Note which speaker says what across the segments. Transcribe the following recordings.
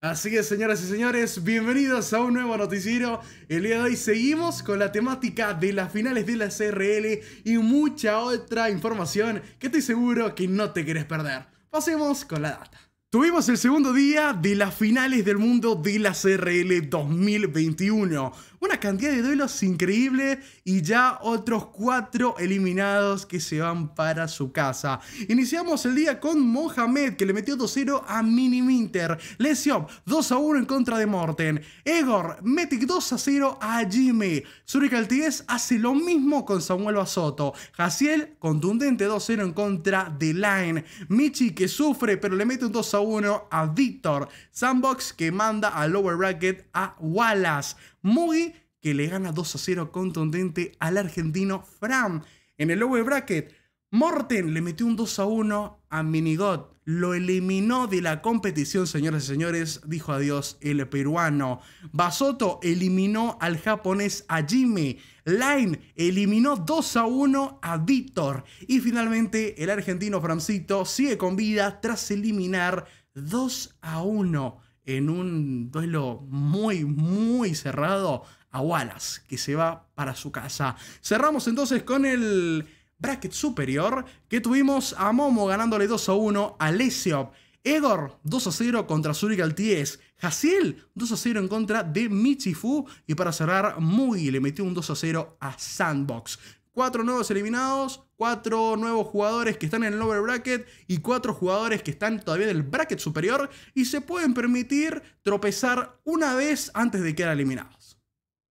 Speaker 1: Así que señoras y señores, bienvenidos a un nuevo noticiero. El día de hoy seguimos con la temática de las finales de la CRL y mucha otra información que estoy seguro que no te querés perder. Pasemos con la data. Tuvimos el segundo día de las finales del mundo de la CRL 2021. Una cantidad de duelos increíble y ya otros cuatro eliminados que se van para su casa. Iniciamos el día con Mohamed que le metió 2-0 a Miniminter Lesion Lesiop 2-1 en contra de Morten. Egor mete 2-0 a Jimmy. Zurich hace lo mismo con Samuel Basoto. Jaciel contundente 2-0 en contra de Line. Michi que sufre pero le mete un 2 -0 1 a Víctor. Sandbox que manda al Lower Bracket a Wallace. Mugi que le gana 2 a 0 contundente al argentino Fran, En el Lower Bracket, Morten le metió un 2 a 1 a Minigot. Lo eliminó de la competición, señores y señores, dijo adiós el peruano. Basoto eliminó al japonés Ajime. Line eliminó 2 a 1 a Víctor Y finalmente el argentino Francito sigue con vida tras eliminar 2 a 1 en un duelo muy, muy cerrado a Wallace, que se va para su casa. Cerramos entonces con el bracket superior, que tuvimos a Momo ganándole 2 a 1 a Lesiop Egor 2 a 0 contra Zurich Galties, Hasiel 2 a 0 en contra de Michifu. Y para cerrar, Mugi le metió un 2 a 0 a Sandbox. Cuatro nuevos eliminados, cuatro nuevos jugadores que están en el lower bracket y cuatro jugadores que están todavía en el bracket superior y se pueden permitir tropezar una vez antes de quedar eliminados.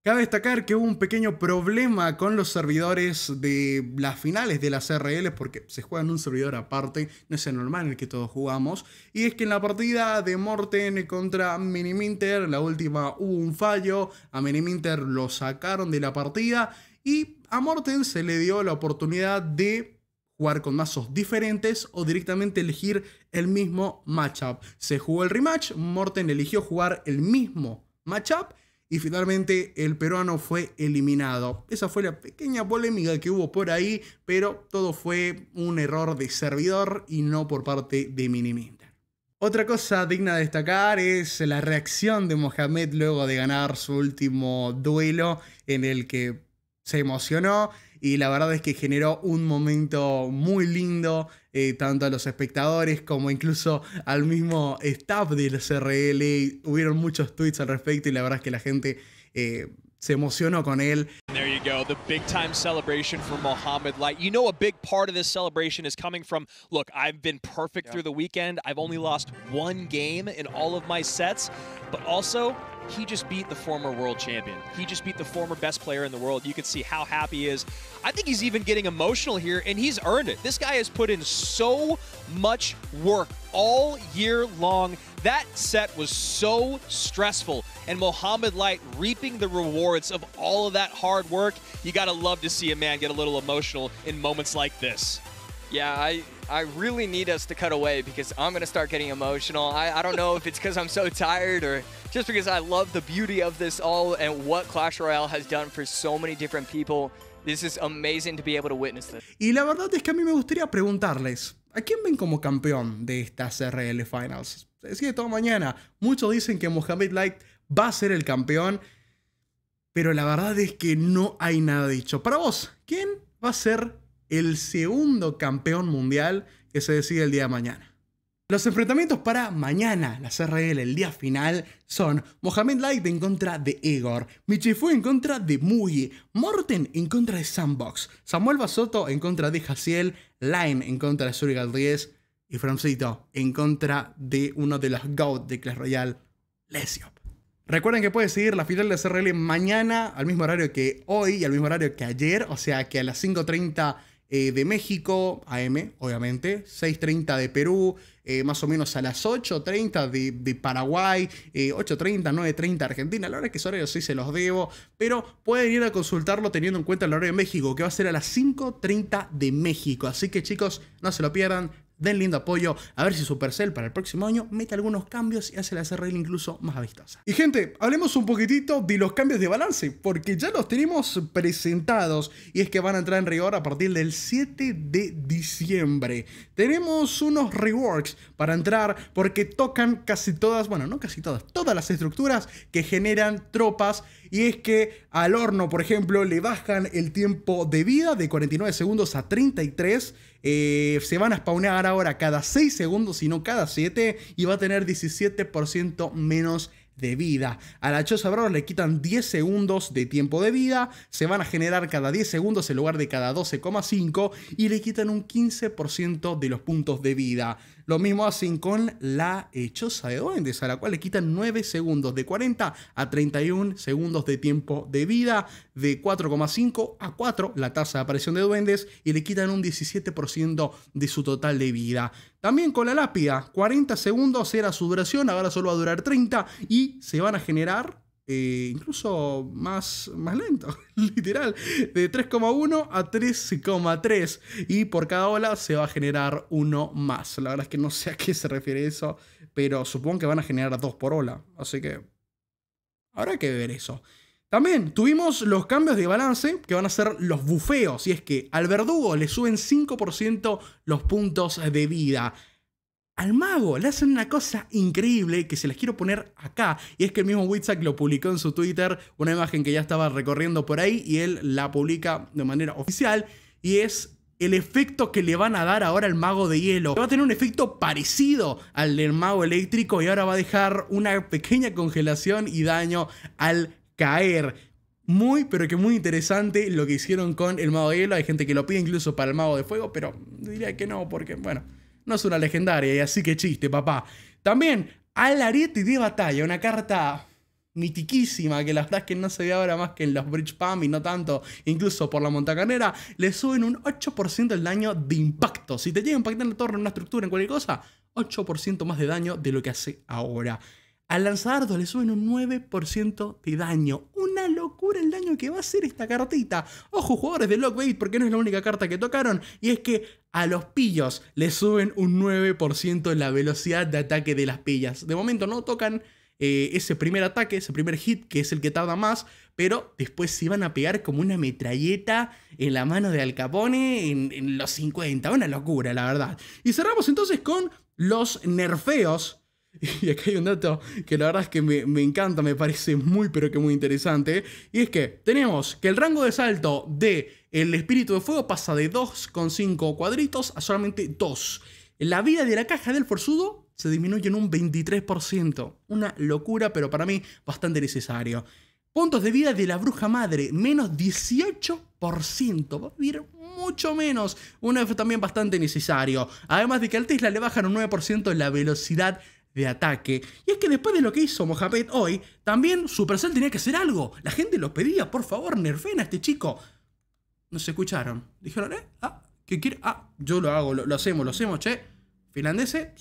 Speaker 1: Cabe destacar que hubo un pequeño problema con los servidores de las finales de las RL porque se juega en un servidor aparte, no es el normal en el que todos jugamos. Y es que en la partida de Morten contra Miniminter, la última hubo un fallo, a Miniminter lo sacaron de la partida y a Morten se le dio la oportunidad de jugar con mazos diferentes o directamente elegir el mismo matchup. Se jugó el rematch, Morten eligió jugar el mismo matchup y finalmente el peruano fue eliminado. Esa fue la pequeña polémica que hubo por ahí, pero todo fue un error de servidor y no por parte de Miniminter. Otra cosa digna de destacar es la reacción de Mohamed luego de ganar su último duelo en el que se emocionó y la verdad es que generó un momento muy lindo, eh, tanto a los espectadores como incluso al mismo staff del CRL. Hubieron muchos tweets al respecto y la verdad es que la gente... Eh, se emocionó con él go, the big time celebration for Muhammad Light. You know, a big part of this celebration is coming from look, I've been perfect yeah. through the weekend. I've only lost one game in all of my sets, but also, he just beat the former world champion. He just beat the former best player in the world. You can see how happy he is. I think he's even getting emotional here, and he's earned it. This guy has put in so much work all year long that set was so stressful, and Mohammed Light reaping the rewards of all of that hard work. You got to love to see a man get a little emotional in moments like this. Yeah, I I really need us to cut away because I'm going to start getting emotional. I, I don't know if it's because I'm so tired or just because I love the beauty of this all and what Clash Royale has done for so many different people. This is amazing to be able to witness this. Y la verdad es que a mí me gustaría preguntarles, ¿a quién ven como campeón de estas RL Finals? es todo mañana. Muchos dicen que Mohamed Light va a ser el campeón, pero la verdad es que no hay nada dicho. Para vos, ¿quién va a ser el segundo campeón mundial que se decide el día de mañana? Los enfrentamientos para mañana, la CRL, el día final, son Mohamed Light en contra de Igor, Michifu en contra de Mugi, Morten en contra de Sandbox, Samuel Basoto en contra de Jaciel, Line en contra de Surigal 10, y Francito en contra de uno de los GOAT de Clash Royale, Lesiop. Recuerden que pueden seguir la final de CRL mañana al mismo horario que hoy y al mismo horario que ayer, o sea que a las 5.30 eh, de México, AM, obviamente, 6.30 de Perú, eh, más o menos a las 8.30 de, Paraguay, 8.30, eh, 9.30 Argentina, la hora es que es horario sí se los debo, pero pueden ir a consultarlo teniendo en cuenta el horario de México, que va a ser a las 5.30 de México, así que chicos, no se lo pierdan, den lindo apoyo, a ver si Supercell para el próximo año mete algunos cambios y hace la CRL incluso más vistosa. Y gente, hablemos un poquitito de los cambios de balance, porque ya los tenemos presentados y es que van a entrar en rigor a partir del 7 de diciembre. Tenemos unos reworks para entrar porque tocan casi todas, bueno, no casi todas, todas las estructuras que generan tropas y es que al horno, por ejemplo, le bajan el tiempo de vida de 49 segundos a 33, eh, se van a spawnar ahora cada 6 segundos, sino cada 7, y va a tener 17% menos de vida. A la Chosa le quitan 10 segundos de tiempo de vida, se van a generar cada 10 segundos en lugar de cada 12,5 y le quitan un 15% de los puntos de vida. Lo mismo hacen con la hechosa de duendes, a la cual le quitan 9 segundos, de 40 a 31 segundos de tiempo de vida, de 4,5 a 4 la tasa de aparición de duendes y le quitan un 17% de su total de vida. También con la lápida, 40 segundos era su duración, ahora solo va a durar 30 y se van a generar eh, incluso más, más lento, literal, de 3,1 a 3,3 y por cada ola se va a generar uno más. La verdad es que no sé a qué se refiere eso, pero supongo que van a generar dos por ola, así que habrá que ver eso. También tuvimos los cambios de balance que van a ser los bufeos, y es que al verdugo le suben 5% los puntos de vida, al mago. Le hacen una cosa increíble que se las quiero poner acá. Y es que el mismo Witzak lo publicó en su Twitter, una imagen que ya estaba recorriendo por ahí, y él la publica de manera oficial. Y es el efecto que le van a dar ahora al mago de hielo. Va a tener un efecto parecido al del mago eléctrico y ahora va a dejar una pequeña congelación y daño al caer. Muy, pero que muy interesante lo que hicieron con el mago de hielo. Hay gente que lo pide incluso para el mago de fuego, pero diría que no, porque, bueno, no es una legendaria y así que chiste, papá. También al arete de batalla, una carta mitiquísima, que la verdad que no se ve ahora más que en los Bridge Pam, y no tanto, incluso por la montacanera. le suben un 8% el daño de impacto. Si te llega a impactar en la torre, en una estructura, en cualquier cosa, 8% más de daño de lo que hace ahora. Al lanzardo le suben un 9% de daño. Una locura el daño que va a hacer esta cartita. Ojo, jugadores de Lockbait, porque no es la única carta que tocaron. Y es que a los pillos le suben un 9% la velocidad de ataque de las pillas. De momento no tocan eh, ese primer ataque, ese primer hit, que es el que tarda más, pero después se iban a pegar como una metralleta en la mano de Al Capone en los 50. Una locura, la verdad. Y cerramos entonces con los nerfeos Y acá hay un dato que la verdad es que me, encanta, me parece muy pero que muy interesante. Y es que tenemos que el rango de salto de el espíritu de fuego pasa de 2,5 cuadritos a solamente 2. La vida de la caja del forzudo se disminuye en un 23%. Una locura, pero para mí bastante necesario. Puntos de vida de la bruja madre, menos 18%. Va a vivir mucho menos. Un también bastante necesario. Además de que al Tesla le bajan un 9% la velocidad de ataque. Y es que después de lo que hizo Mohamed hoy, también su Supercell tenía que hacer algo. La gente lo pedía, por favor, nerfeen a este chico. No se escucharon. Dijeron, ¿eh? Ah, ¿qué quiere? Ah, yo lo hago, lo, hacemos, lo hacemos, che. finlandese,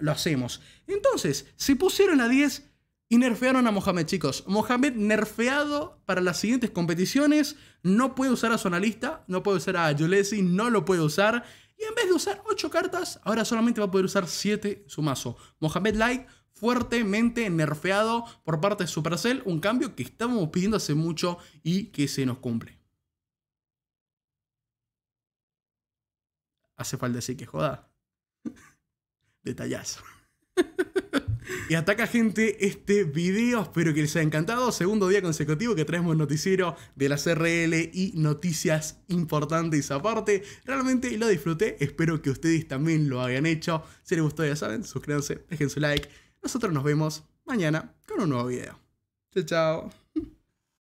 Speaker 1: lo hacemos. Entonces, se pusieron a 10 y nerfearon a Mohamed, chicos. Mohamed nerfeado para las siguientes competiciones. No puede usar a Zonalista, no puede usar a Julesi, no lo puede usar. Y en vez de usar 8 cartas, ahora solamente va a poder usar 7 su mazo. Mohamed Light fuertemente nerfeado por parte de Supercell, un cambio que estábamos pidiendo hace mucho y que se nos cumple. Hace falta decir que joda. Detallazo. y ataca gente este video. Espero que les haya encantado. Segundo día consecutivo que traemos noticiero de la CRL y noticias importantes aparte. Realmente lo disfruté. Espero que ustedes también lo hayan hecho. Si les gustó, ya saben, suscríbanse, dejen su like. Nosotros nos vemos mañana con un nuevo video. Chao, chao.